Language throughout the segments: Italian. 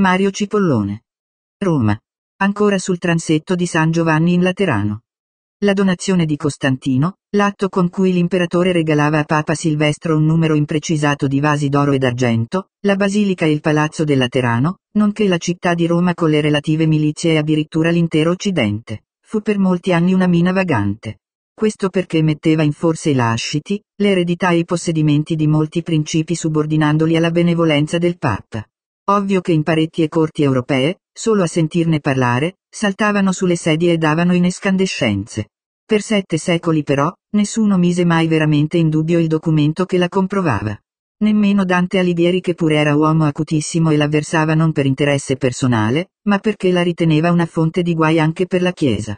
Mario Cipollone. Roma. Ancora sul transetto di San Giovanni in Laterano. La donazione di Costantino, l'atto con cui l'imperatore regalava a Papa Silvestro un numero imprecisato di vasi d'oro e d'argento, la basilica e il palazzo del Laterano, nonché la città di Roma con le relative milizie e addirittura l'intero Occidente, fu per molti anni una mina vagante. Questo perché metteva in forza i lasciti, l'eredità e i possedimenti di molti principi subordinandoli alla benevolenza del Papa. Ovvio che in parecchie corti europee, solo a sentirne parlare, saltavano sulle sedie e davano in escandescenze. Per sette secoli però, nessuno mise mai veramente in dubbio il documento che la comprovava. Nemmeno Dante Alighieri che pure era uomo acutissimo e l'avversava non per interesse personale, ma perché la riteneva una fonte di guai anche per la Chiesa.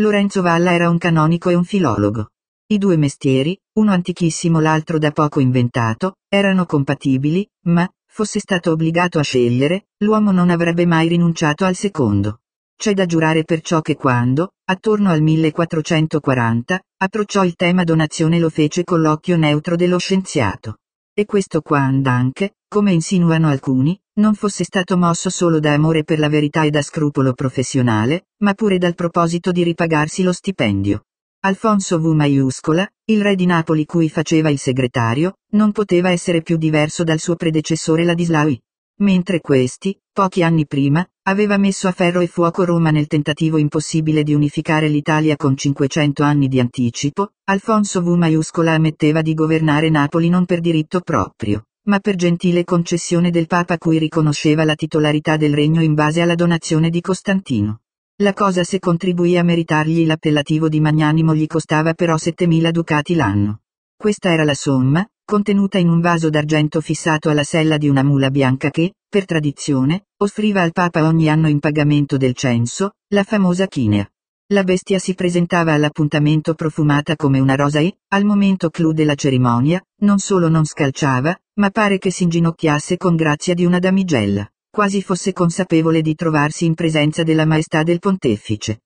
Lorenzo Valla era un canonico e un filologo. I due mestieri, uno antichissimo l'altro da poco inventato, erano compatibili, ma, fosse stato obbligato a scegliere, l'uomo non avrebbe mai rinunciato al secondo. C'è da giurare perciò che quando, attorno al 1440, approcciò il tema donazione lo fece con l'occhio neutro dello scienziato. E questo quando anche, come insinuano alcuni, non fosse stato mosso solo da amore per la verità e da scrupolo professionale, ma pure dal proposito di ripagarsi lo stipendio. Alfonso V maiuscola, il re di Napoli cui faceva il segretario, non poteva essere più diverso dal suo predecessore Ladislao I. Mentre questi, pochi anni prima, aveva messo a ferro e fuoco Roma nel tentativo impossibile di unificare l'Italia con 500 anni di anticipo, Alfonso V maiuscola ammetteva di governare Napoli non per diritto proprio, ma per gentile concessione del Papa cui riconosceva la titolarità del regno in base alla donazione di Costantino. La cosa se contribuì a meritargli l'appellativo di magnanimo gli costava però 7.000 ducati l'anno. Questa era la somma, contenuta in un vaso d'argento fissato alla sella di una mula bianca che, per tradizione, offriva al Papa ogni anno in pagamento del censo, la famosa chinea. La bestia si presentava all'appuntamento profumata come una rosa e, al momento clou della cerimonia, non solo non scalciava, ma pare che si inginocchiasse con grazia di una damigella quasi fosse consapevole di trovarsi in presenza della maestà del pontefice.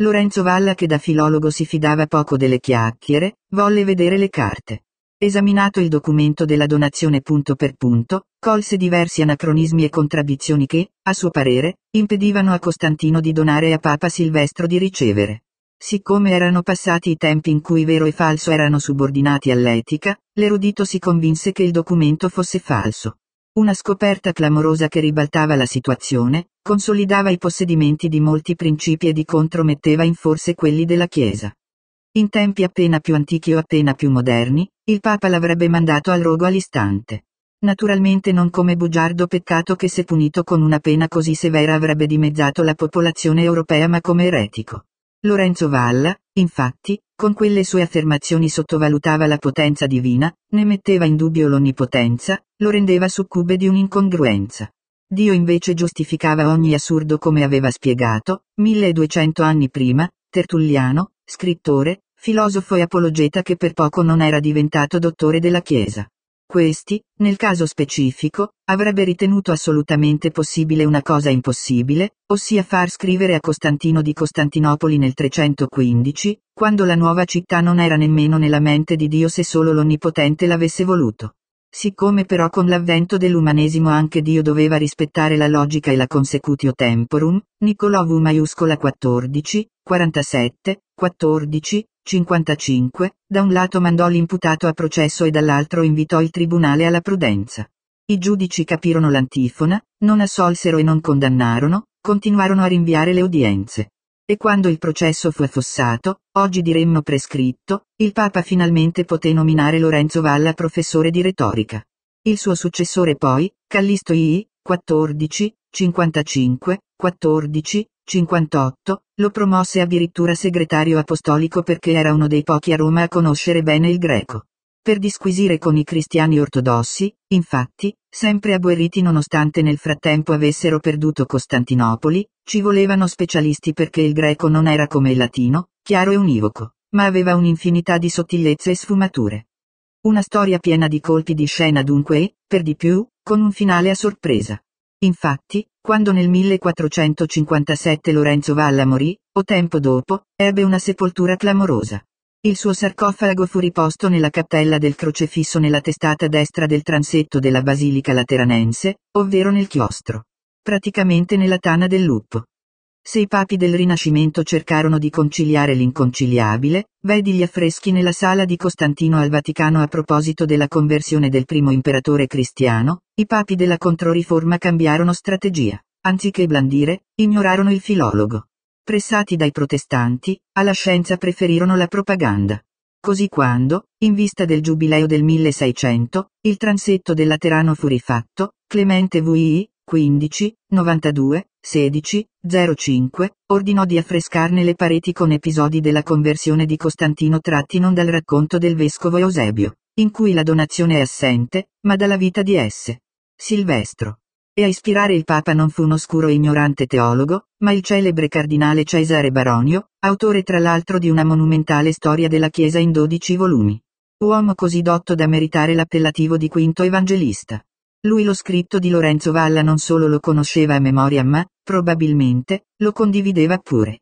Lorenzo Valla, che da filologo si fidava poco delle chiacchiere, volle vedere le carte. Esaminato il documento della donazione punto per punto, colse diversi anacronismi e contraddizioni che, a suo parere, impedivano a Costantino di donare e a Papa Silvestro di ricevere. Siccome erano passati i tempi in cui vero e falso erano subordinati all'etica, l'erudito si convinse che il documento fosse falso. Una scoperta clamorosa che ribaltava la situazione, consolidava i possedimenti di molti principi e di contro metteva in forse quelli della Chiesa. In tempi appena più antichi o appena più moderni, il Papa l'avrebbe mandato al rogo all'istante. Naturalmente non come bugiardo peccato che se punito con una pena così severa avrebbe dimezzato la popolazione europea ma come eretico. Lorenzo Valla, infatti, con quelle sue affermazioni sottovalutava la potenza divina, ne metteva in dubbio l'onnipotenza, lo rendeva succube di un'incongruenza. Dio invece giustificava ogni assurdo come aveva spiegato, 1200 anni prima, Tertulliano, scrittore, filosofo e apologeta che per poco non era diventato dottore della Chiesa. Questi, nel caso specifico, avrebbe ritenuto assolutamente possibile una cosa impossibile, ossia far scrivere a Costantino di Costantinopoli nel 315, quando la nuova città non era nemmeno nella mente di Dio se solo l'Onnipotente l'avesse voluto. Siccome però con l'avvento dell'umanesimo anche Dio doveva rispettare la logica e la consecutio temporum, Niccolò V maiuscola 14, 47, 14, 55, da un lato mandò l'imputato a processo e dall'altro invitò il tribunale alla prudenza. I giudici capirono l'antifona, non assolsero e non condannarono, continuarono a rinviare le udienze e quando il processo fu affossato, oggi diremmo prescritto, il Papa finalmente poté nominare Lorenzo Valla professore di retorica. Il suo successore poi, Callisto I, 14, 55, 14, 58, lo promosse addirittura segretario apostolico perché era uno dei pochi a Roma a conoscere bene il greco. Per disquisire con i cristiani ortodossi, infatti, sempre agguerriti nonostante nel frattempo avessero perduto Costantinopoli, ci volevano specialisti perché il greco non era come il latino, chiaro e univoco, ma aveva un'infinità di sottigliezze e sfumature. Una storia piena di colpi di scena dunque e, per di più, con un finale a sorpresa. Infatti, quando nel 1457 Lorenzo Valla morì, o tempo dopo, ebbe una sepoltura clamorosa. Il suo sarcofago fu riposto nella cappella del crocefisso nella testata destra del transetto della Basilica Lateranense, ovvero nel chiostro. Praticamente nella tana del lupo. Se i papi del Rinascimento cercarono di conciliare l'inconciliabile, vedi gli affreschi nella sala di Costantino al Vaticano a proposito della conversione del primo imperatore cristiano, i papi della Controriforma cambiarono strategia. Anziché blandire, ignorarono il filologo pressati dai protestanti, alla scienza preferirono la propaganda. Così quando, in vista del giubileo del 1600, il transetto del Laterano fu rifatto, Clemente VI, 15, 92, 16, 05, ordinò di affrescarne le pareti con episodi della conversione di Costantino tratti non dal racconto del vescovo Eusebio, in cui la donazione è assente, ma dalla vita di esse. Silvestro e a ispirare il Papa non fu un oscuro e ignorante teologo, ma il celebre cardinale Cesare Baronio, autore tra l'altro di una monumentale storia della Chiesa in dodici volumi. Uomo così dotto da meritare l'appellativo di quinto evangelista. Lui lo scritto di Lorenzo Valla non solo lo conosceva a memoria ma, probabilmente, lo condivideva pure.